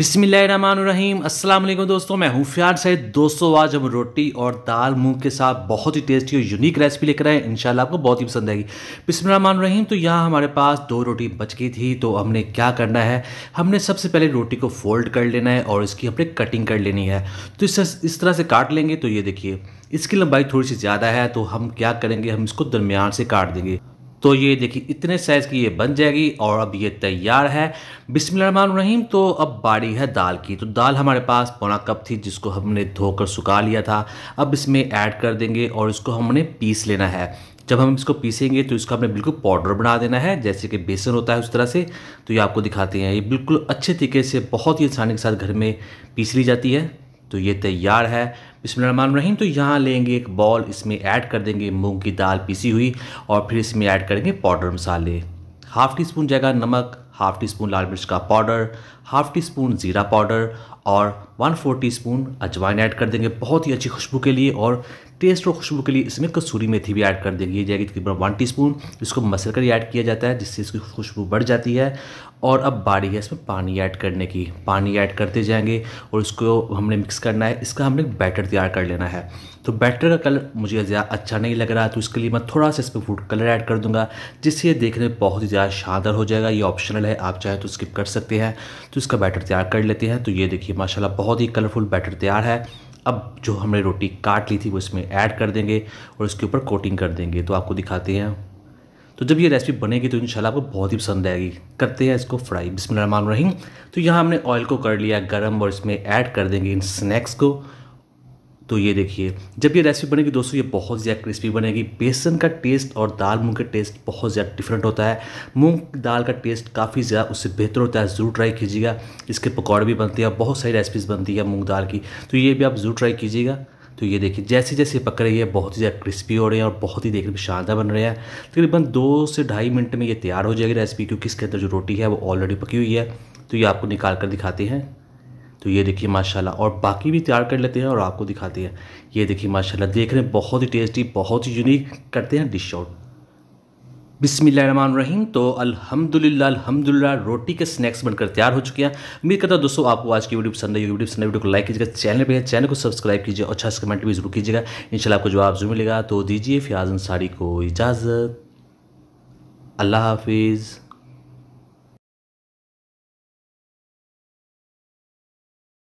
बिसमीम अस्सलाम वालेकुम दोस्तों मैं हूं फ्यार सैद दोस्तों आज हम रोटी और दाल मूंग के साथ बहुत ही टेस्टी और यूनिक रेसिपी लेकर आए इंशाल्लाह आपको बहुत ही पसंद आएगी बिसमीम तो यहाँ हमारे पास दो रोटी बच गई थी तो हमने क्या करना है हमने सबसे पहले रोटी को फोल्ड कर लेना है और इसकी हमने कटिंग कर लेनी है तो इस इस तरह से काट लेंगे तो ये देखिए इसकी लंबाई थोड़ी सी ज़्यादा है तो हम क्या करेंगे हम इसको दरमियान से काट देंगे तो ये देखिए इतने साइज़ की ये बन जाएगी और अब ये तैयार है बिस्मिल्लाहमान रहीम तो अब बारी है दाल की तो दाल हमारे पास पौना कप थी जिसको हमने धोकर सुखा लिया था अब इसमें ऐड कर देंगे और इसको हमने पीस लेना है जब हम इसको पीसेंगे तो इसका हमने बिल्कुल पाउडर बना देना है जैसे कि बेसन होता है उस तरह से तो ये आपको दिखाते हैं ये बिल्कुल अच्छे तरीके से बहुत ही आसानी के साथ घर में पीस ली जाती है तो ये तैयार है रहीम तो यहाँ लेंगे एक बॉल इसमें ऐड कर देंगे मूंग की दाल पीसी हुई और फिर इसमें ऐड करेंगे पाउडर मसाले हाफ़ टी स्पून जगह नमक हाफ टी स्पून लाल मिर्च का पाउडर हाफ टी स्पून ज़ीरा पाउडर और वन फोर टी स्पून अजवाइन ऐड कर देंगे बहुत ही अच्छी खुशबू के लिए और टेस्ट और खुशबू के लिए इसमें कसूरी मेथी भी ऐड कर देंगे ये जाएगी तकरीबन वन टी स्पून इसको मसल कर ऐड किया जाता है जिससे इसकी खुशबू बढ़ जाती है और अब बारी है इसमें पानी ऐड करने की पानी ऐड करते जाएंगे और इसको हमने मिक्स करना है इसका हमने बैटर तैयार कर लेना है तो बैटर का कलर मुझे ज़्यादा अच्छा नहीं लग रहा तो इसके लिए मैं थोड़ा सा इसमें फूड कलर ऐड कर दूंगा जिससे ये देखने में बहुत ही ज़्यादा शानदार हो जाएगा ये ऑप्शनल है आप चाहे तो स्किप कर सकते हैं तो इसका बैटर तैयार कर लेते हैं तो ये देखिए माशाल्लाह बहुत ही कलरफुल बैटर तैयार है अब जो हमने रोटी काट ली थी वो इसमें ऐड कर देंगे और इसके ऊपर कोटिंग कर देंगे तो आपको दिखाते हैं तो जब ये रेसिपी बनेगी तो इन आपको बहुत ही पसंद आएगी करते हैं इसको फ्राई बिस्मिल्लाह रहीम तो यहाँ हमने ऑयल को कर लिया गर्म और इसमें ऐड कर देंगे इन स्नैक्स को तो ये देखिए जब ये रेसिपी बनेगी दोस्तों ये बहुत ज़्यादा क्रिस्पी बनेगी बेसन का टेस्ट और दाल मूंग का टेस्ट बहुत ज़्यादा डिफरेंट होता है मूंग दाल का टेस्ट काफ़ी ज़्यादा उससे बेहतर होता है ज़रूर ट्राई कीजिएगा इसके पकौड़े भी बनते हैं बहुत सारी रेसिपीज़ बनती है मूँग दाल की तो ये भी आप ज़रूर ट्राई कीजिएगा तो ये देखिए जैसे जैसे पक रही है बहुत ही ज़्यादा क्रिस्पी हो रहे हैं और बहुत ही देखने में शानदार बन रहे हैं तकरीबन दो से ढाई मिनट में ये तैयार हो जाएगी रेसिपी क्योंकि इसके अंदर जो रोटी है वो ऑलरेडी पकी हुई है तो ये आपको निकाल कर दिखाते हैं तो ये देखिए माशाल्लाह और बाकी भी तैयार कर लेते हैं और आपको दिखाते हैं ये देखिए माशाल्लाह देख रहे हैं बहुत ही टेस्टी बहुत ही यूनिक करते हैं डिश आउट रहीम तो अल्हम्दुलिल्लाह अल्हम्दुलिल्लाह रोटी के स्नैक्स बनकर तैयार हो चुके हैं उम्मीद करता है दोस्तों आपको आज की वीडियो पसंद आई वीडियो पसंद वीडियो को लाइक कीजिएगा चैनल पर चैनल को सब्सक्राइब कीजिए और अच्छा कमेंट भी जरूर कीजिएगा इन आपको जवाब जरूर मिलेगा तो दीजिए फ़ियाज अंसारी को इजाज़त अल्लाह हाफिज़